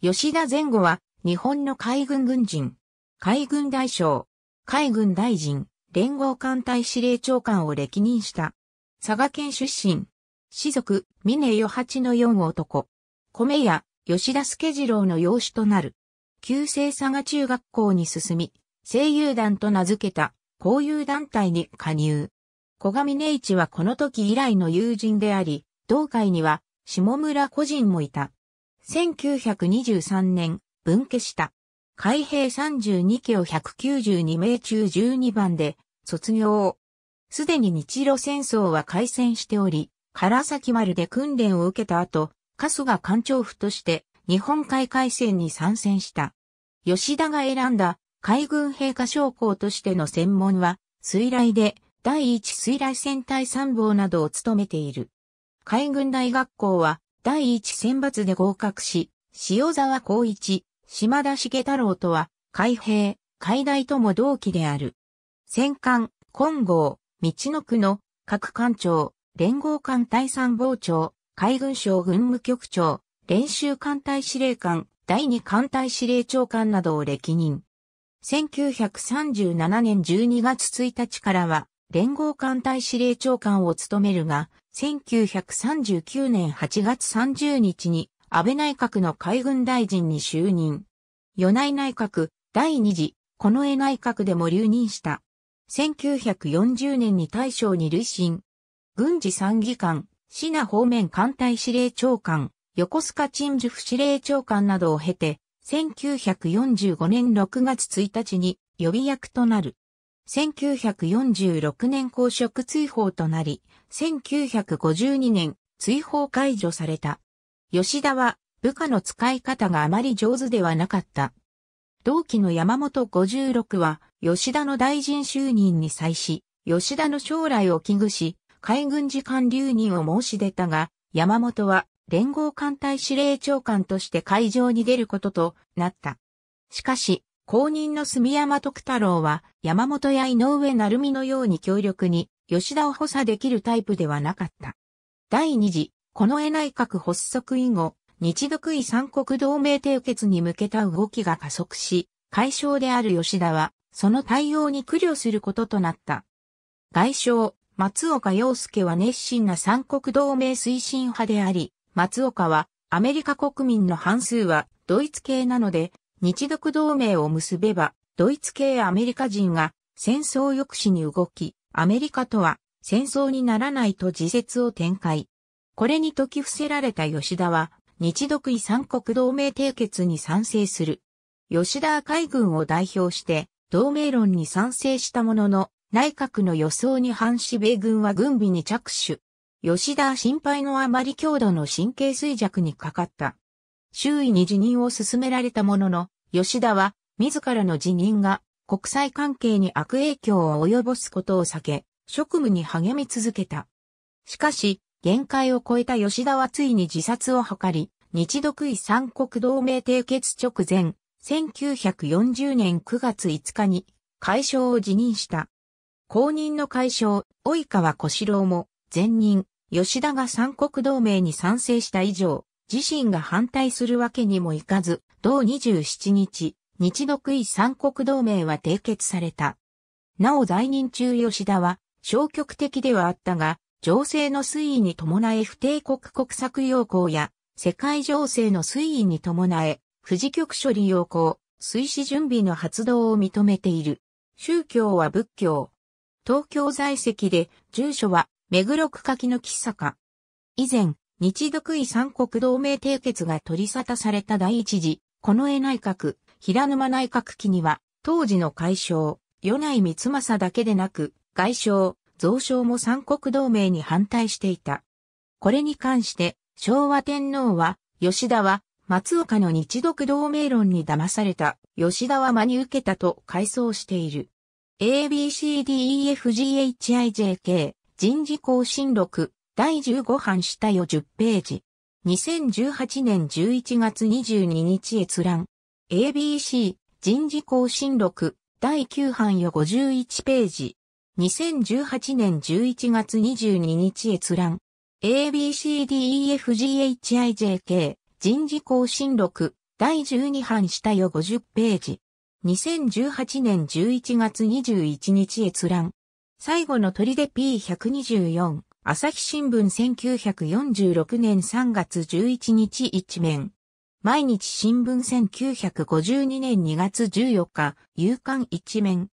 吉田前後は、日本の海軍軍人、海軍大将、海軍大臣、連合艦隊司令長官を歴任した。佐賀県出身。士族、峰与八の四男。米屋、吉田助次郎の養子となる。旧制佐賀中学校に進み、声優団と名付けた、交友団体に加入。小上峰一はこの時以来の友人であり、同会には、下村個人もいた。1923年、分家した。海兵32期を192名中12番で、卒業。すでに日露戦争は開戦しており、唐崎丸で訓練を受けた後、春日艦長府として日本海海戦に参戦した。吉田が選んだ海軍陛下将校としての専門は、水雷で第一水雷戦隊参謀などを務めている。海軍大学校は第一選抜で合格し、塩沢光一、島田茂太郎とは、海兵、海大とも同期である。戦艦、金剛、道の区の、各艦長、連合艦隊参謀長、海軍省軍務局長、練習艦隊司令官、第二艦隊司令長官などを歴任。1937年12月1日からは、連合艦隊司令長官を務めるが、1939年8月30日に安倍内閣の海軍大臣に就任。与内内閣第2次、この絵内閣でも留任した。1940年に大将に累進。軍事参議官、シナ方面艦隊司令長官、横須賀鎮守府司令長官などを経て、1945年6月1日に予備役となる。1946年公職追放となり、1952年追放解除された。吉田は部下の使い方があまり上手ではなかった。同期の山本56は吉田の大臣就任に際し、吉田の将来を危惧し、海軍次官留任を申し出たが、山本は連合艦隊司令長官として会場に出ることとなった。しかし、公認の住山徳太郎は、山本や井上成美のように強力に、吉田を補佐できるタイプではなかった。第二次、近衛内閣発足以後、日独位三国同盟締結に向けた動きが加速し、解消である吉田は、その対応に苦慮することとなった。外相、松岡洋介は熱心な三国同盟推進派であり、松岡は、アメリカ国民の半数は、ドイツ系なので、日独同盟を結べば、ドイツ系アメリカ人が戦争抑止に動き、アメリカとは戦争にならないと自説を展開。これに解き伏せられた吉田は、日独遺産国同盟締結に賛成する。吉田海軍を代表して、同盟論に賛成したものの、内閣の予想に反し米軍は軍備に着手。吉田心配のあまり強度の神経衰弱にかかった。周囲に辞任を勧められたものの、吉田は自らの辞任が国際関係に悪影響を及ぼすことを避け、職務に励み続けた。しかし、限界を超えた吉田はついに自殺を図り、日独位三国同盟締結直前、1940年9月5日に会長を辞任した。後任の会長、及川小四郎も、前任、吉田が三国同盟に賛成した以上、自身が反対するわけにもいかず、同27日、日独位三国同盟は締結された。なお在任中吉田は消極的ではあったが、情勢の推移に伴え不定国国策要項や世界情勢の推移に伴え、不時局処理要項、推進準備の発動を認めている。宗教は仏教。東京在籍で、住所は目黒区柿の喫茶か。以前、日独位三国同盟締結が取り沙汰された第一次、近衛内閣、平沼内閣期には、当時の海相、与内光政だけでなく、外相、増相も三国同盟に反対していた。これに関して、昭和天皇は、吉田は、松岡の日独同盟論に騙された、吉田は真に受けたと回想している。ABCDEFGHIJK 人事更新録第15版下よ10ページ。2018年11月22日閲覧。ABC 人事更新録第9版よ51ページ。2018年11月22日閲覧。ABCDEFGHIJK 人事更新録第12版下よ50ページ。2018年11月21日閲覧。最後の砦 P124。朝日新聞1946年3月11日一面。毎日新聞1952年2月14日、夕刊一面。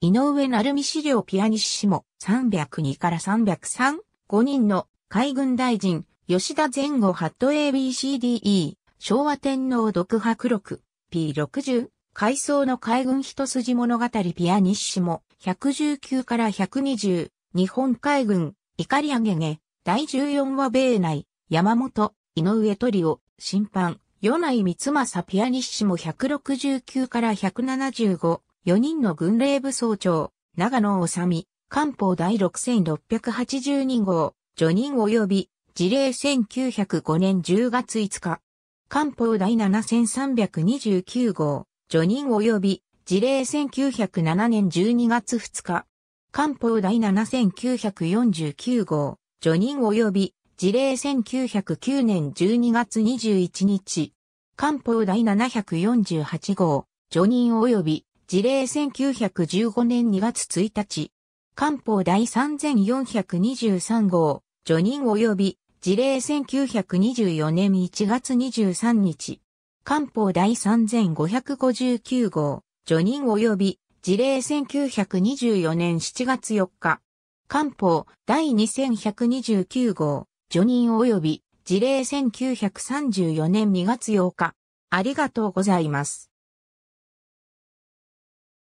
井上成美資料ピアニッシモ302から303、5人の海軍大臣、吉田前後ハット ABCDE、昭和天皇独白録、P60、海藻の海軍一筋物語ピアニッシモ119から120、日本海軍、イカリアゲゲ、第14話米内、山本、井上トリオ、審判、与内光政ピアニッシモ169から175、4人の軍令部総長、長野治美、官報第6682号、除任及び、事例1905年10月5日、官報第7329号、除任及び、事例1907年12月2日、官報第7949号、序任及び事例1909年12月21日。官報第748号、序任及び事例1915年2月1日。官報第3423号、序任及び事例1924年1月23日。官報第3559号、序任及び事例1924年7月4日。官報第2129号、除任及び事例1934年2月8日。ありがとうございます。